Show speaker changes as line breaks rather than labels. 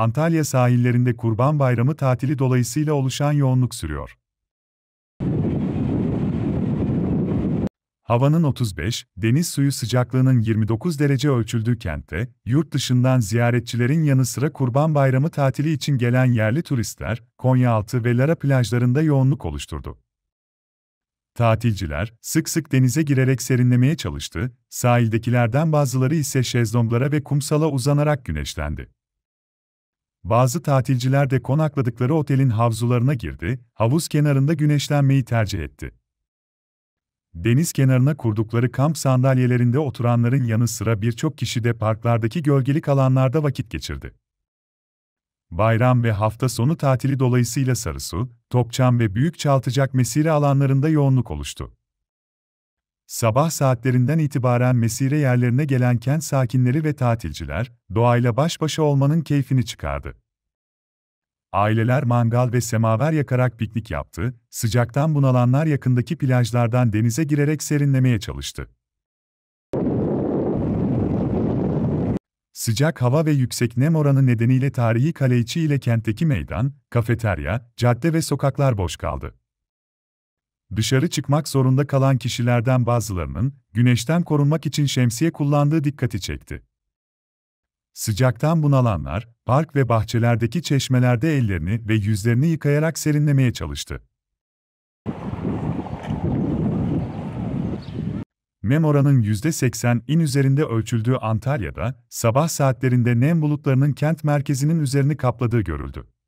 Antalya sahillerinde Kurban Bayramı tatili dolayısıyla oluşan yoğunluk sürüyor. Havanın 35, deniz suyu sıcaklığının 29 derece ölçüldüğü kentte, yurt dışından ziyaretçilerin yanı sıra Kurban Bayramı tatili için gelen yerli turistler, Konyaaltı ve Lara plajlarında yoğunluk oluşturdu. Tatilciler, sık sık denize girerek serinlemeye çalıştı, sahildekilerden bazıları ise şezlonglara ve kumsala uzanarak güneşlendi. Bazı tatilciler de konakladıkları otelin havzularına girdi, havuz kenarında güneşlenmeyi tercih etti. Deniz kenarına kurdukları kamp sandalyelerinde oturanların yanı sıra birçok kişi de parklardaki gölgelik alanlarda vakit geçirdi. Bayram ve hafta sonu tatili dolayısıyla Sarısu, Topçam ve Büyük Çaltıcak mesire alanlarında yoğunluk oluştu. Sabah saatlerinden itibaren mesire yerlerine gelen kent sakinleri ve tatilciler, doğayla baş başa olmanın keyfini çıkardı. Aileler mangal ve semaver yakarak piknik yaptı, sıcaktan bunalanlar yakındaki plajlardan denize girerek serinlemeye çalıştı. Sıcak hava ve yüksek nem oranı nedeniyle tarihi kale içi ile kentteki meydan, kafeterya, cadde ve sokaklar boş kaldı dışarı çıkmak zorunda kalan kişilerden bazılarının güneşten korunmak için şemsiye kullandığı dikkati çekti. Sıcaktan bunalanlar, park ve bahçelerdeki çeşmelerde ellerini ve yüzlerini yıkayarak serinlemeye çalıştı. Nem oranın %80'in üzerinde ölçüldüğü Antalya'da, sabah saatlerinde nem bulutlarının kent merkezinin üzerini kapladığı görüldü.